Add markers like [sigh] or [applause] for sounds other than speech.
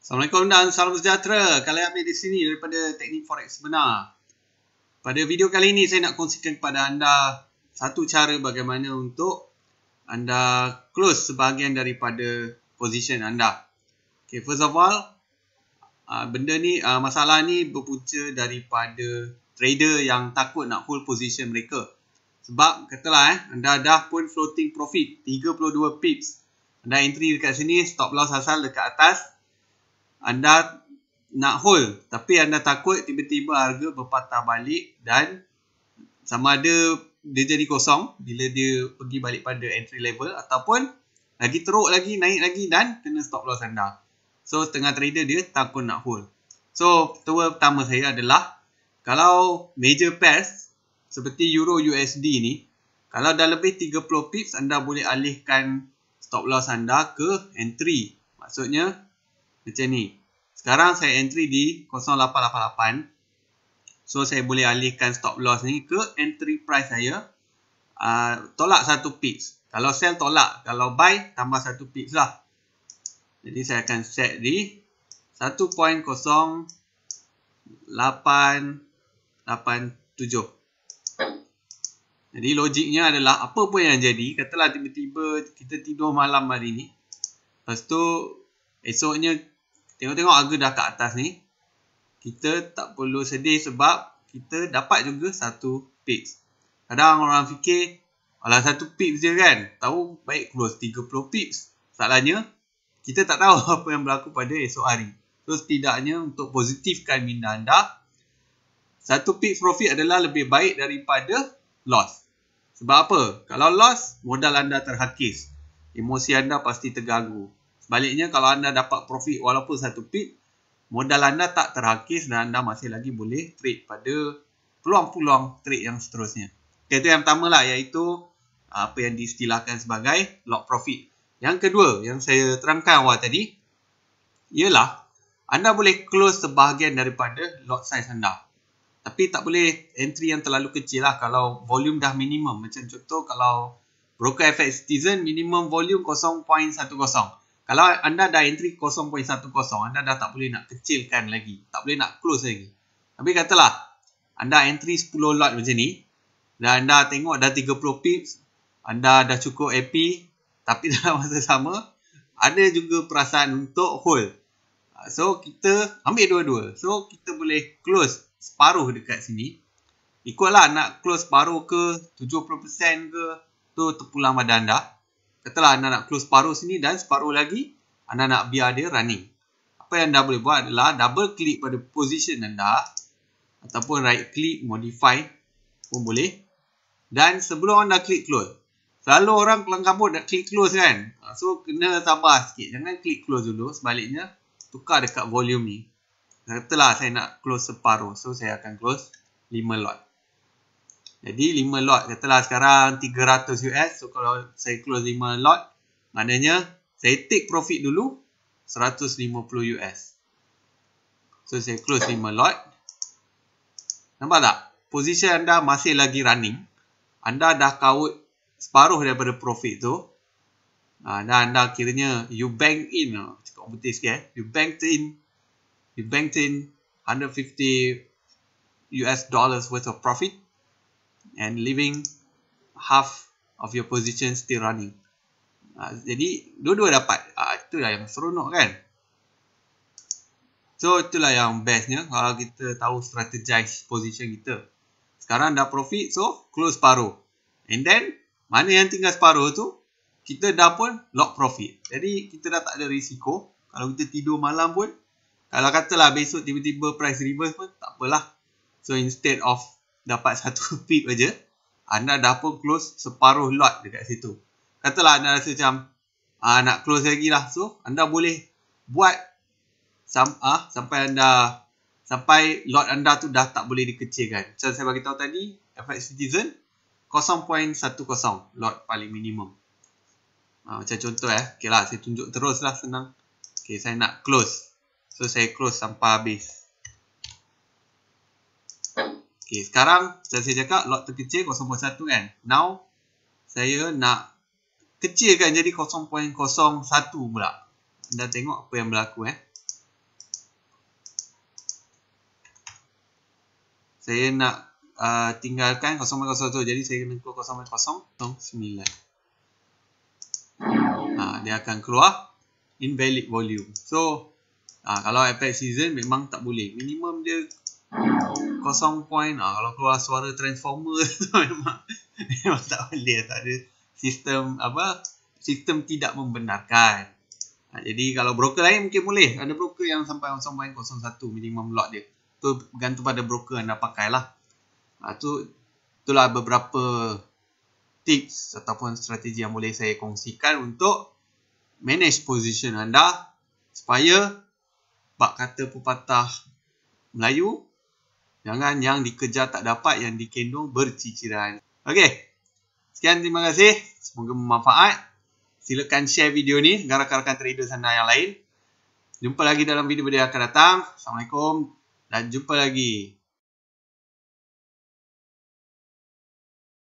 Assalamualaikum dan salam sejahtera. Kali ini di sini daripada Teknik Forex Sebenar. Pada video kali ini saya nak kongsikan kepada anda satu cara bagaimana untuk anda close sebahagian daripada position anda. Okay, first of all, ah, benda ni ah, masalah ni berpunca daripada trader yang takut nak hold position mereka. Sebab katalah eh, anda dah pun floating profit 32 pips. Anda entry dekat sini, stop loss asal dekat atas anda nak hold tapi anda takut tiba-tiba harga berpatah balik dan sama ada dia jadi kosong bila dia pergi balik pada entry level ataupun lagi teruk lagi naik lagi dan kena stop loss anda. So tengah trader dia takut nak hold. So petua pertama saya adalah kalau major pairs seperti Euro USD ni kalau dah lebih 30 pips anda boleh alihkan stop loss anda ke entry. Maksudnya macam ni. Sekarang saya entry di 0888. So saya boleh alihkan stop loss ni ke entry price saya. Uh, tolak satu pips. Kalau sell tolak. Kalau buy tambah satu pips lah. Jadi saya akan set di 1.0887. Jadi logiknya adalah apa pun yang jadi. Katalah tiba-tiba kita tidur malam hari ni. Lepas tu esoknya Tengok-tengok harga dah kat atas ni. Kita tak perlu sedih sebab kita dapat juga satu pips. Kadang orang fikir, alah satu pips je kan. Tahu baik close 30 pips. Salahnya, kita tak tahu [laughs] apa yang berlaku pada esok hari. So setidaknya untuk positifkan minda anda, satu pips profit adalah lebih baik daripada loss. Sebab apa? Kalau loss, modal anda terhakis. Emosi anda pasti terganggu. Baliknya kalau anda dapat profit walaupun satu pip, modal anda tak terhakis dan anda masih lagi boleh trade pada peluang-peluang trade yang seterusnya. Okay, itu yang pertama lah iaitu ah, apa yang diistilahkan sebagai lock profit. Yang kedua yang saya terangkan awal tadi ialah anda boleh close sebahagian daripada lot size anda. Tapi tak boleh entry yang terlalu kecil lah kalau volume dah minimum. Macam contoh kalau broker FX Citizen minimum volume 0.10. Kalau anda dah entry 0.10, anda dah tak boleh nak kecilkan lagi. Tak boleh nak close lagi. Tapi katalah, anda entry 10 lot macam ni. Dan anda tengok dah 30 pips. Anda dah cukup happy. [laughs] Tapi dalam masa sama, ada juga perasaan untuk hold. So, kita ambil dua-dua. So, kita boleh close separuh dekat sini. Ikutlah nak close separuh ke 70% ke. Tu terpulang pada anda katalah anda nak close separuh sini dan separuh lagi anda nak biar dia running apa yang anda boleh buat adalah double click pada position anda ataupun right click modify pun boleh dan sebelum anda klik close selalu orang kelengkabut nak klik close kan ha, so kena sabar sikit jangan klik close dulu sebaliknya tukar dekat volume ni katalah saya nak close separuh so saya akan close 5 lot jadi 5 lot katalah sekarang 300 US. So kalau saya close 5 lot, maknanya saya take profit dulu 150 US. So saya close 5 lot. Nampak tak? Posisi anda masih lagi running. Anda dah kawut separuh daripada profit tu. Ha, dan anda kiranya you bank in. Ha, cakap putih sikit eh. You bank in. You bank in 150 US dollars worth of profit and leaving half of your position still running. Uh, jadi dua-dua dapat. Uh, itulah yang seronok kan. So itulah yang bestnya kalau kita tahu strategize position kita. Sekarang dah profit so close separuh. And then mana yang tinggal separuh tu kita dah pun lock profit. Jadi kita dah tak ada risiko. Kalau kita tidur malam pun kalau katalah besok tiba-tiba price reverse pun tak apalah. So instead of dapat satu [laughs] pip aja anda dah pun close separuh lot dekat situ katalah anda rasa macam uh, nak close lagi lah so anda boleh buat sam uh, sampai anda sampai lot anda tu dah tak boleh dikecilkan macam saya bagi tahu tadi FX Citizen 0.10 lot paling minimum uh, macam contoh eh okay lah, saya tunjuk terus lah senang okay, saya nak close so saya close sampai habis 0.10 Okay, sekarang macam saya cakap log terkecil 0.1 kan. Now, saya nak kecilkan jadi 0.01 pula. Anda tengok apa yang berlaku eh. Saya nak uh, tinggalkan 0.01 jadi saya kena keluar 0.009. Ha, dia akan keluar invalid volume. So, ha, kalau effect season memang tak boleh. Minimum dia kosong point ah kalau keluar suara transformer [laughs] memang memang tak boleh tak ada sistem apa sistem tidak membenarkan ha, jadi kalau broker lain mungkin boleh ada broker yang sampai kosong point kosong satu minimum lot dia tu bergantung pada broker anda pakai lah ha, tu itulah beberapa tips ataupun strategi yang boleh saya kongsikan untuk manage position anda supaya bak kata pepatah Melayu Jangan yang dikejar tak dapat, yang dikendung berciciran. Okey. Sekian terima kasih. Semoga bermanfaat. Silakan share video ni dengan rakan-rakan trader sana yang lain. Jumpa lagi dalam video-video akan datang. Assalamualaikum dan jumpa lagi.